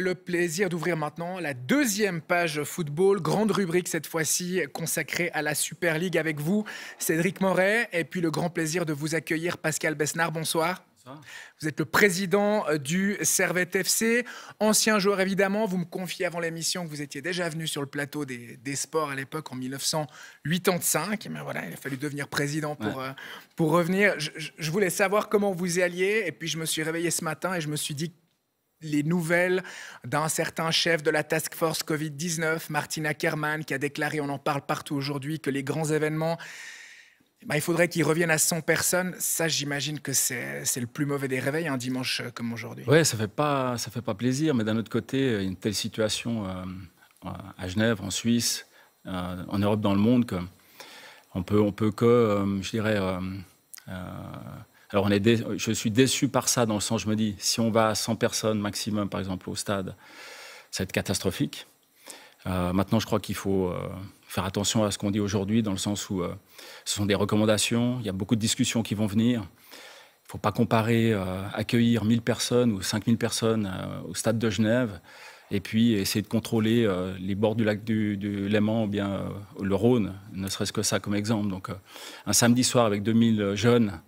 le plaisir d'ouvrir maintenant la deuxième page football, grande rubrique cette fois-ci consacrée à la Super League avec vous, Cédric Moret, et puis le grand plaisir de vous accueillir, Pascal Besnard, bonsoir. Vous êtes le président euh, du Servette FC, ancien joueur évidemment. Vous me confiez avant l'émission que vous étiez déjà venu sur le plateau des, sports à l'époque en 1985. Mais eh voilà, il a fallu devenir président pour, euh, pour revenir. Je, voulais savoir comment vous y alliez et puis je me suis réveillé ce matin et je me suis dit les nouvelles d'un certain chef de la task force Covid-19, Martina Kerman, qui a déclaré, on en parle partout aujourd'hui, que les grands événements, bah, il faudrait qu'ils reviennent à 100 personnes. Ça, j'imagine que c'est le plus mauvais des réveils, un hein, dimanche euh, comme aujourd'hui. Oui, ça ne fait, pas, ça fait pas plaisir, mais d'un autre côté, euh, une telle situation euh, à Genève, en Suisse, en Europe, dans le monde, que on peut, on peut que, je dirais, alors, on est je suis déçu par ça dans le sens, je me dis, si on va à 100 personnes maximum, par exemple, au stade, ça va être catastrophique. Euh, maintenant, je crois qu'il faut euh, faire attention à ce qu'on dit aujourd'hui, dans le sens où euh, ce sont des recommandations, il y a beaucoup de discussions qui vont venir. Il ne faut pas comparer accueillir 1000 personnes ou 5000 personnes au stade de Genève et puis essayer de contrôler les bords du lac du, du Léman ou bien le Rhône, ne serait-ce que ça comme exemple. Donc, un samedi soir avec 2000 jeunes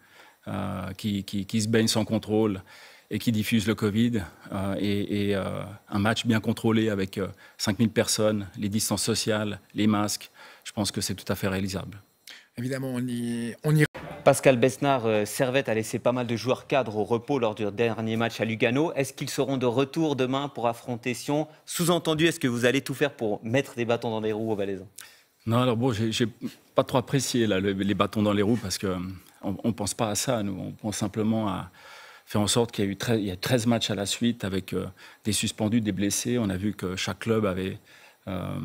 euh, qui, qui, se baigne sans contrôle et qui diffuse le Covid, euh, et, euh, un match bien contrôlé avec 5000 personnes, les distances sociales, les masques, je pense que c'est tout à fait réalisable. Évidemment, on y, Pascal Besnard, Servette a laissé pas mal de joueurs cadres au repos lors du dernier match à Lugano. Est-ce qu'ils seront de retour demain pour affronter Sion Sous-entendu, est-ce que vous allez tout faire pour mettre des bâtons dans les roues aux Valaisans Non, alors bon, j'ai pas trop apprécié les bâtons dans les roues parce que on ne pense pas à ça, nous. On pense simplement à faire en sorte qu'il y ait eu 13, il y a 13 matchs à la suite avec euh, des suspendus, des blessés. On a vu que chaque club avait euh,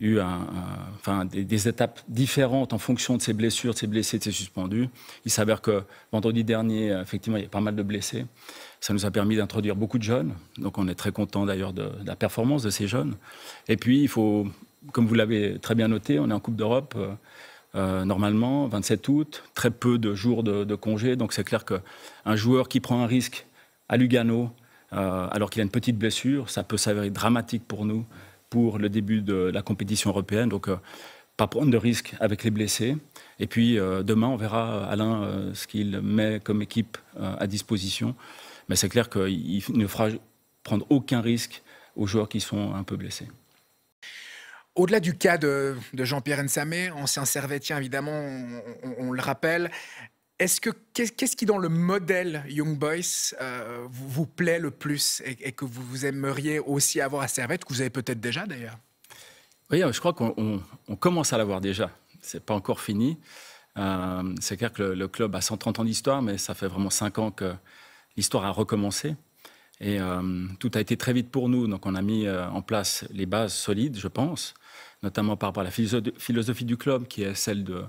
eu enfin, des, étapes différentes en fonction de ses blessures, de ses blessés, de ses suspendus. Il s'avère que vendredi dernier, effectivement, il y a pas mal de blessés. Ça nous a permis d'introduire beaucoup de jeunes. Donc on est très content d'ailleurs de, de, la performance de ces jeunes. Et puis, il faut, comme vous l'avez très bien noté, on est en Coupe d'Europe. Euh, euh, normalement, 27 août, très peu de jours de, de congé. Donc c'est clair qu'un joueur qui prend un risque à Lugano, euh, alors qu'il a une petite blessure, ça peut s'avérer dramatique pour nous, pour le début de la compétition européenne. Donc euh, pas prendre de risque avec les blessés. Et puis demain, on verra Alain ce qu'il met comme équipe à disposition. Mais c'est clair qu'il ne fera prendre aucun risque aux joueurs qui sont un peu blessés. Au-delà du cas de, Jean-Pierre Nsamé, ancien servétien évidemment, on, le rappelle, est-ce que qu'est-ce qui dans le modèle Young Boys euh, vous, plaît le plus et, que vous, vous, aimeriez aussi avoir à Servette, que vous avez peut-être déjà d'ailleurs Oui, je crois qu'on commence à l'avoir déjà. C'est pas encore fini. Euh, c'est clair que le, le, club a 130 ans d'histoire, mais ça fait vraiment 5 ans que l'histoire a recommencé. Et euh, tout a été très vite pour nous. Donc on a mis euh, en place les bases solides, je pense, notamment par rapport à la philosophie du club, qui est celle de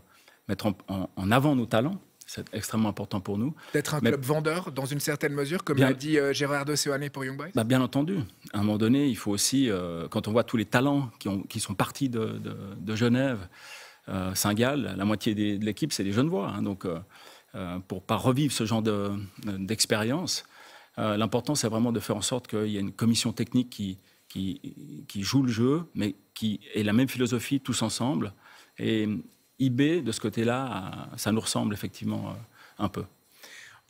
mettre en, avant nos talents. C'est extrêmement important pour nous. D'être un club vendeur, dans une certaine mesure, comme l'a dit euh, Gérard de pour Young Boys bah, Bien entendu. À un moment donné, il faut aussi, quand on voit tous les talents qui, sont partis de, Genève, Saint-Gall, la moitié de l'équipe, c'est des Genevois. voix. Hein. donc, pour ne pas revivre ce genre d'expérience, euh, l'important, c'est vraiment de faire en sorte qu'il y ait une commission technique qui, joue le jeu, mais qui ait la même philosophie tous ensemble. Et IB, de ce côté-là, euh, ça nous ressemble effectivement euh, un peu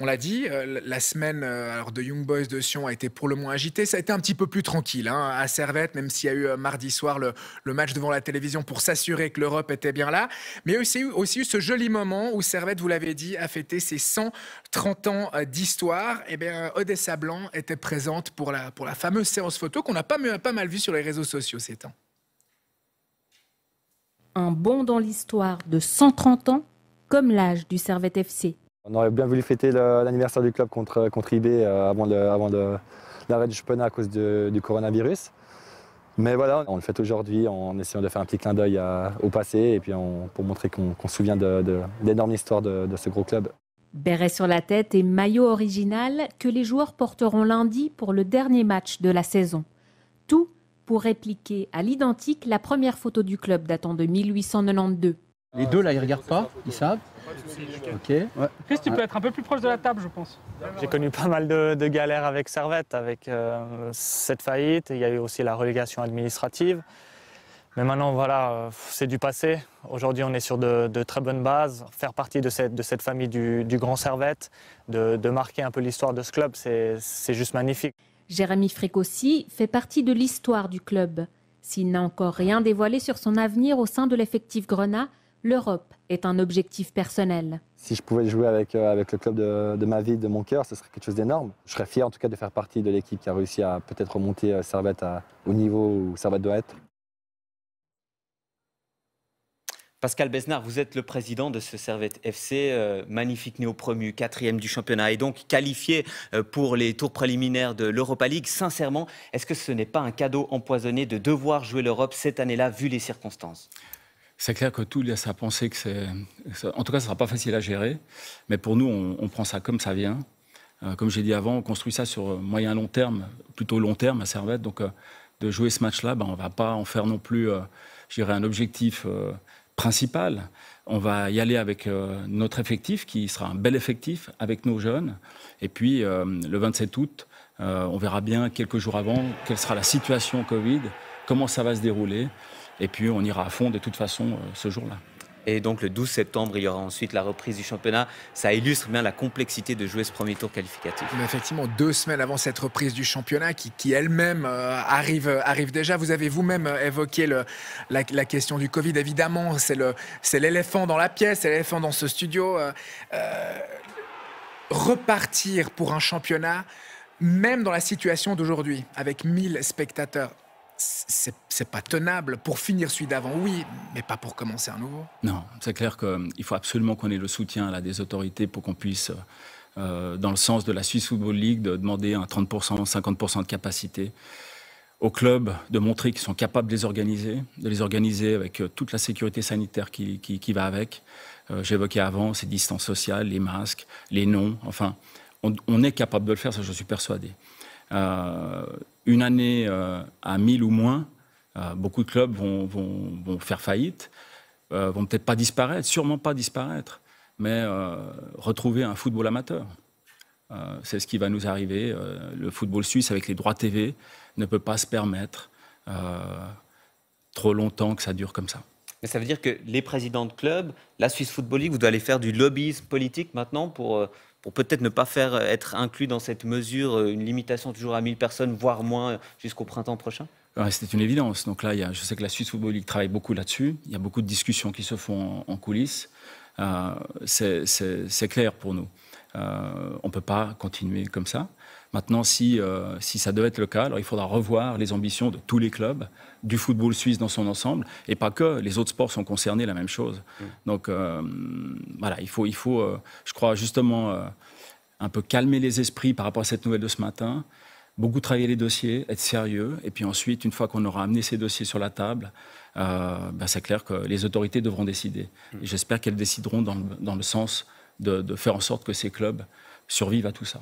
on l'a dit, euh, la semaine euh, alors, de Young Boys de Sion a été pour le moins agitée. Ça a été un petit peu plus tranquille hein, à Servette, même s'il y a eu euh, mardi soir le, match devant la télévision pour s'assurer que l'Europe était bien là. Mais il y aussi, aussi eu ce joli moment où Servette, vous l'avez dit, a fêté ses 130 ans d'histoire. Et eh bien, Odessa Blanc était présente pour la, pour la fameuse séance photo qu'on a pas, pas mal vue sur les réseaux sociaux ces temps. Un bond dans l'histoire de 130 ans, comme l'âge du Servette FC. On aurait bien voulu fêter l'anniversaire du club contre, contre IB euh, avant, avant l'arrêt du championnat à cause du coronavirus. Mais voilà, on le fait aujourd'hui en essayant de faire un petit clin d'œil euh, au passé et puis pour montrer qu'on se souvient de, d'énormes l'énorme histoire de, ce gros club. Beret sur la tête et maillot original que les joueurs porteront lundi pour le dernier match de la saison. Tout pour répliquer à l'identique la première photo du club datant de 1892. Les ah, deux là, ils regardent pas, ils savent. Ok. Chris, tu peux être un peu plus proche de la table, je pense. J'ai connu pas mal de, galères avec Servette, avec euh, cette faillite. Il y a eu aussi la relégation administrative. Mais maintenant, voilà, euh, c'est du passé. Aujourd'hui, on est sur de, très bonnes bases. Faire partie de cette, de cette famille du, Grand Servette, de, marquer un peu l'histoire de ce club, c'est juste magnifique. Jérémy aussi fait partie de l'histoire du club. S'il n'a encore rien dévoilé sur son avenir au sein de l'effectif Grenat, l'Europe est un objectif personnel. Si je pouvais jouer avec, euh, le club de, ma vie, de mon cœur, ce serait quelque chose d'énorme. Je serais fier en tout cas de faire partie de l'équipe qui a réussi à peut-être remonter euh, Servette au niveau où Servette doit être. Pascal Besnard, vous êtes le président de ce Servette FC, euh, magnifique néo-promu, quatrième du championnat et donc qualifié pour les tours préliminaires de l'Europa League. Sincèrement, est-ce que ce n'est pas un cadeau empoisonné de devoir jouer l'Europe cette année-là, vu les circonstances c'est clair que tout laisse à penser que c'est. En tout cas, ce sera pas facile à gérer. Mais pour nous, on, on prend ça comme ça vient. Euh, comme j'ai dit avant, on construit ça sur moyen long terme, plutôt long terme à Servette. Donc, euh, de jouer ce match-là, ben, on va pas en faire non plus, euh, un objectif principal. On va y aller avec notre effectif, qui sera un bel effectif avec nos jeunes. Et puis, le 27 août, on verra bien quelques jours avant quelle sera la situation Covid, comment ça va se dérouler. Et puis on ira à fond de toute façon euh, ce jour-là. Et donc le 12 septembre, il y aura ensuite la reprise du championnat. Ça illustre bien la complexité de jouer ce premier tour qualificatif. effectivement, deux semaines avant cette reprise du championnat, qui, elle-même euh, arrive, euh, arrive déjà, vous avez vous-même évoqué la, question du Covid. Évidemment, c'est l'éléphant dans la pièce, c'est l'éléphant dans ce studio. repartir pour un championnat, même dans la situation d'aujourd'hui, avec 1000 spectateurs, c'est pas tenable. Pour finir celui d'avant, oui, mais pas pour commencer à nouveau. Non, c'est clair qu'il euh, faut absolument qu'on ait le soutien là, des autorités pour qu'on puisse, euh, euh, dans le sens de la Swiss Football League, de demander un 30%, 50% de capacité aux clubs, de montrer qu'ils sont capables de les organiser, de les organiser avec toute la sécurité sanitaire qui, va avec. J'évoquais avant ces distances sociales, les masques, les noms, enfin, on est capable de le faire, ça je suis persuadé. Euh, une année euh, à 1000 ou moins, euh, beaucoup de clubs vont, faire faillite, vont peut-être pas disparaître, sûrement pas disparaître, mais retrouver un football amateur. c'est ce qui va nous arriver. le football suisse, avec les droits TV, ne peut pas se permettre trop longtemps que ça dure comme ça. Mais ça veut dire que les présidents de clubs, la Suisse Football League, vous devez aller faire du lobbyisme politique maintenant pour pour peut-être ne pas faire euh, être inclus dans cette mesure euh, une limitation toujours à 1000 personnes, voire moins, euh, jusqu'au printemps prochain C'est C'était une évidence. Donc là, je sais que la Suisse Football League travaille beaucoup là-dessus. Il y a beaucoup de discussions qui se font en, coulisses. C'est clair pour nous. Euh, on ne peut pas continuer comme ça. Maintenant, euh, si, ça devait être le cas, alors il faudra revoir les ambitions de tous les clubs, du football suisse dans son ensemble, et pas que, les autres sports sont concernés, la même chose. Mm. Donc euh, voilà, il faut, il faut je crois, justement un peu calmer les esprits par rapport à cette nouvelle de ce matin, beaucoup travailler les dossiers, être sérieux, et puis ensuite, une fois qu'on aura amené ces dossiers sur la table, bah, c'est clair que les autorités devront décider. Mm. J'espère qu'elles décideront dans dans le sens de, faire en sorte que ces clubs survivent à tout ça.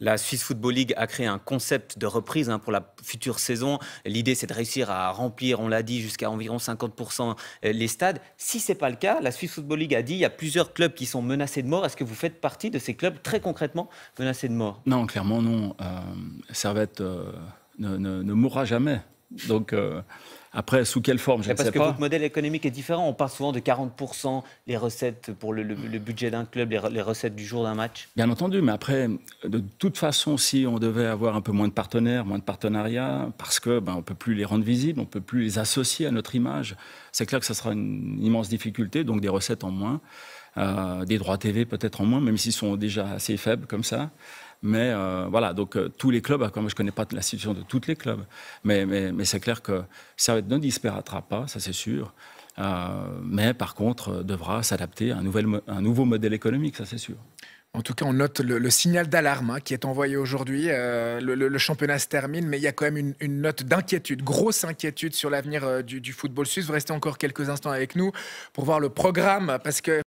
La Swiss Football League a créé un concept de reprise hein, pour la future saison. L'idée, c'est de réussir à remplir, on l'a dit, jusqu'à environ 50% euh, les stades. Si ce n'est pas le cas, la Swiss Football League a dit il y a plusieurs clubs qui sont menacés de mort. Est-ce que vous faites partie de ces clubs très concrètement menacés de mort Non, clairement non. Euh, Servette euh, ne, mourra jamais donc euh, après, sous quelle forme, je sais Parce que votre modèle économique est différent. On parle souvent de 40% les recettes pour le, budget d'un club, les, recettes du jour d'un match. Bien entendu, mais après, de toute façon, si on devait avoir un peu moins de partenaires, moins de partenariats, parce que ben, on peut plus les rendre visibles, on peut plus les associer à notre image, c'est clair que ça sera une immense difficulté, donc des recettes en moins. Euh, des droits TV peut-être en moins, même s'ils sont déjà assez faibles comme ça. Mais euh, voilà, donc euh, tous les clubs, comme je ne connais pas la situation de tous les clubs, mais, mais, mais c'est clair que Servette ne disparaîtra pas, ça c'est sûr. Euh, mais par contre, devra s'adapter à un, nouvel, un nouveau modèle économique, ça c'est sûr. En tout cas, on note le, signal d'alarme hein, qui est envoyé aujourd'hui. le, championnat se termine, mais il y a quand même une, note d'inquiétude, grosse inquiétude sur l'avenir du, du, football suisse. Vous restez encore quelques instants avec nous pour voir le programme, parce que